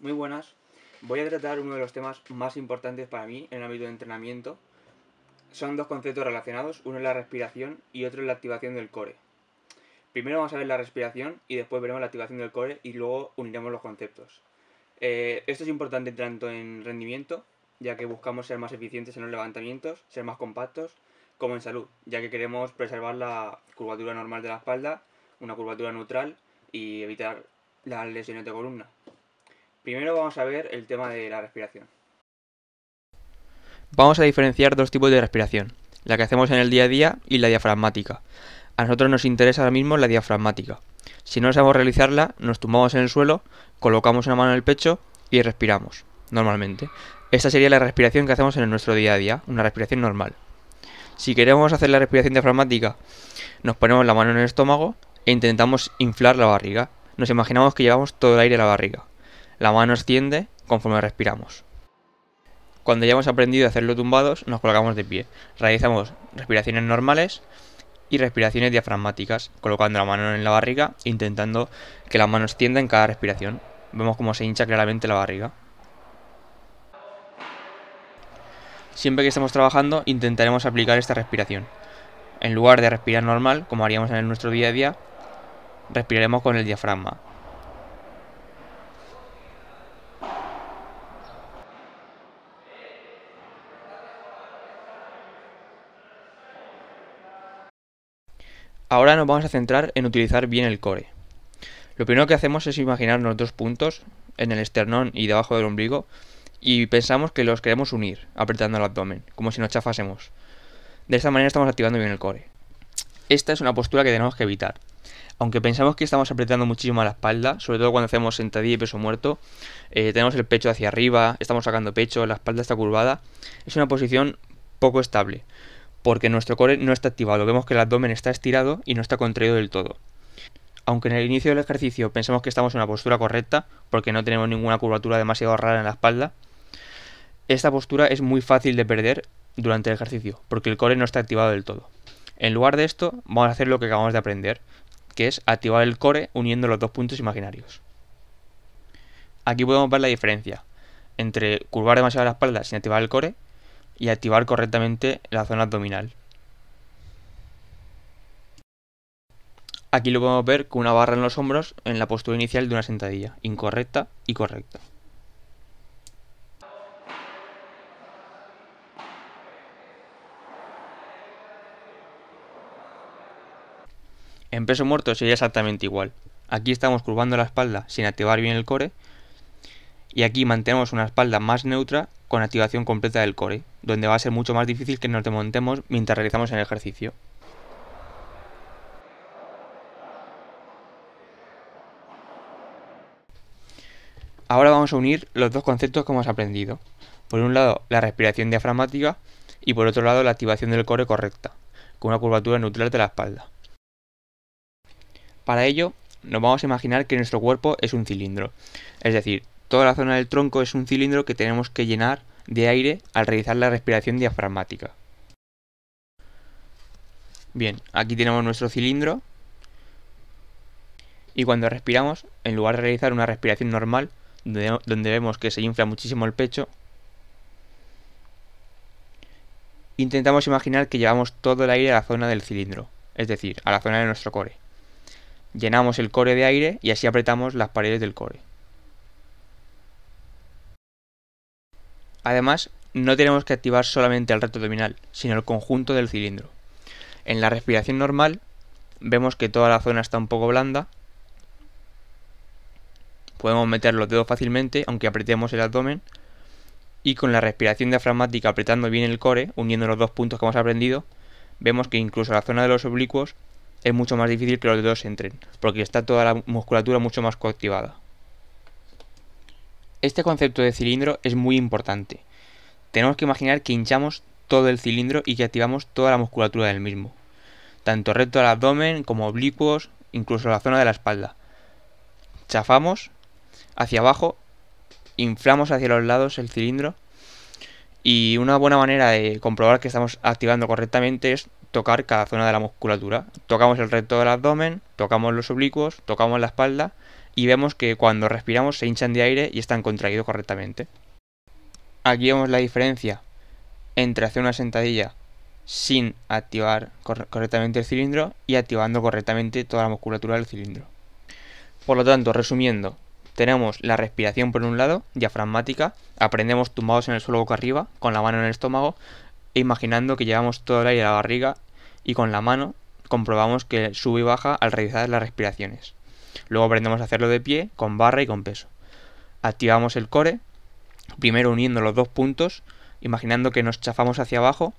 Muy buenas. Voy a tratar uno de los temas más importantes para mí en el ámbito de entrenamiento. Son dos conceptos relacionados, uno es la respiración y otro es la activación del core. Primero vamos a ver la respiración y después veremos la activación del core y luego uniremos los conceptos. Eh, esto es importante tanto en rendimiento, ya que buscamos ser más eficientes en los levantamientos, ser más compactos, como en salud, ya que queremos preservar la curvatura normal de la espalda, una curvatura neutral y evitar las lesiones de columna. Primero vamos a ver el tema de la respiración. Vamos a diferenciar dos tipos de respiración, la que hacemos en el día a día y la diafragmática. A nosotros nos interesa ahora mismo la diafragmática. Si no sabemos realizarla, nos tumbamos en el suelo, colocamos una mano en el pecho y respiramos, normalmente. Esta sería la respiración que hacemos en nuestro día a día, una respiración normal. Si queremos hacer la respiración diafragmática, nos ponemos la mano en el estómago e intentamos inflar la barriga. Nos imaginamos que llevamos todo el aire a la barriga. La mano extiende conforme respiramos. Cuando ya hemos aprendido a hacerlo tumbados, nos colocamos de pie. Realizamos respiraciones normales y respiraciones diafragmáticas, colocando la mano en la barriga, intentando que la mano extienda en cada respiración. Vemos cómo se hincha claramente la barriga. Siempre que estemos trabajando, intentaremos aplicar esta respiración. En lugar de respirar normal, como haríamos en nuestro día a día, respiraremos con el diafragma, Ahora nos vamos a centrar en utilizar bien el core. Lo primero que hacemos es imaginarnos dos puntos en el esternón y debajo del ombligo y pensamos que los queremos unir apretando el abdomen, como si nos chafásemos. De esta manera estamos activando bien el core. Esta es una postura que tenemos que evitar. Aunque pensamos que estamos apretando muchísimo a la espalda, sobre todo cuando hacemos sentadilla y peso muerto, eh, tenemos el pecho hacia arriba, estamos sacando pecho, la espalda está curvada, es una posición poco estable porque nuestro core no está activado. Vemos que el abdomen está estirado y no está contraído del todo. Aunque en el inicio del ejercicio pensamos que estamos en una postura correcta, porque no tenemos ninguna curvatura demasiado rara en la espalda, esta postura es muy fácil de perder durante el ejercicio, porque el core no está activado del todo. En lugar de esto, vamos a hacer lo que acabamos de aprender, que es activar el core uniendo los dos puntos imaginarios. Aquí podemos ver la diferencia entre curvar demasiado la espalda sin activar el core y activar correctamente la zona abdominal. Aquí lo podemos ver con una barra en los hombros en la postura inicial de una sentadilla, incorrecta y correcta. En peso muerto sería exactamente igual. Aquí estamos curvando la espalda sin activar bien el core y aquí mantenemos una espalda más neutra con activación completa del core, donde va a ser mucho más difícil que nos desmontemos mientras realizamos el ejercicio. Ahora vamos a unir los dos conceptos que hemos aprendido. Por un lado, la respiración diafragmática y por otro lado, la activación del core correcta, con una curvatura neutral de la espalda. Para ello, nos vamos a imaginar que nuestro cuerpo es un cilindro, es decir, Toda la zona del tronco es un cilindro que tenemos que llenar de aire al realizar la respiración diafragmática. Bien, aquí tenemos nuestro cilindro y cuando respiramos, en lugar de realizar una respiración normal, donde, vemos que se infla muchísimo el pecho, intentamos imaginar que llevamos todo el aire a la zona del cilindro, es decir, a la zona de nuestro core. Llenamos el core de aire y así apretamos las paredes del core. Además, no tenemos que activar solamente el reto abdominal, sino el conjunto del cilindro. En la respiración normal, vemos que toda la zona está un poco blanda. Podemos meter los dedos fácilmente, aunque apretemos el abdomen. Y con la respiración diafragmática apretando bien el core, uniendo los dos puntos que hemos aprendido, vemos que incluso la zona de los oblicuos es mucho más difícil que los dedos entren, porque está toda la musculatura mucho más coactivada. Este concepto de cilindro es muy importante. Tenemos que imaginar que hinchamos todo el cilindro y que activamos toda la musculatura del mismo, tanto recto al abdomen como oblicuos, incluso la zona de la espalda. Chafamos hacia abajo, inflamos hacia los lados el cilindro y una buena manera de comprobar que estamos activando correctamente es tocar cada zona de la musculatura. Tocamos el recto del abdomen, tocamos los oblicuos, tocamos la espalda y vemos que cuando respiramos se hinchan de aire y están contraídos correctamente. Aquí vemos la diferencia entre hacer una sentadilla sin activar correctamente el cilindro y activando correctamente toda la musculatura del cilindro. Por lo tanto, resumiendo, tenemos la respiración por un lado, diafragmática, aprendemos tumbados en el suelo boca arriba, con la mano en el estómago, e imaginando que llevamos todo el aire a la barriga y con la mano comprobamos que sube y baja al realizar las respiraciones. Luego aprendemos a hacerlo de pie, con barra y con peso. Activamos el core, primero uniendo los dos puntos, imaginando que nos chafamos hacia abajo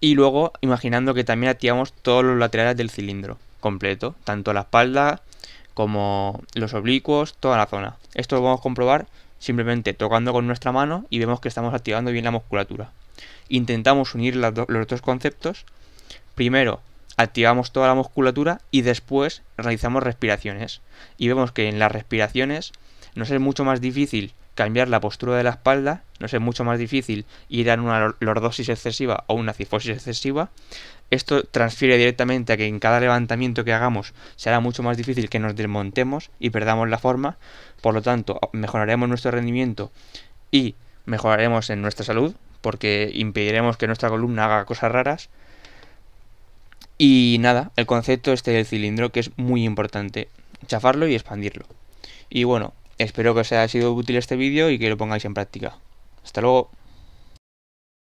y luego imaginando que también activamos todos los laterales del cilindro completo, tanto la espalda como los oblicuos, toda la zona. Esto lo vamos a comprobar simplemente tocando con nuestra mano y vemos que estamos activando bien la musculatura. Intentamos unir los dos conceptos primero activamos toda la musculatura y después realizamos respiraciones. Y vemos que en las respiraciones nos es mucho más difícil cambiar la postura de la espalda, nos es mucho más difícil ir a una lordosis excesiva o una cifosis excesiva. Esto transfiere directamente a que en cada levantamiento que hagamos será mucho más difícil que nos desmontemos y perdamos la forma, por lo tanto mejoraremos nuestro rendimiento y mejoraremos en nuestra salud porque impediremos que nuestra columna haga cosas raras y nada, el concepto este del cilindro que es muy importante, chafarlo y expandirlo. Y bueno, espero que os haya sido útil este vídeo y que lo pongáis en práctica. Hasta luego.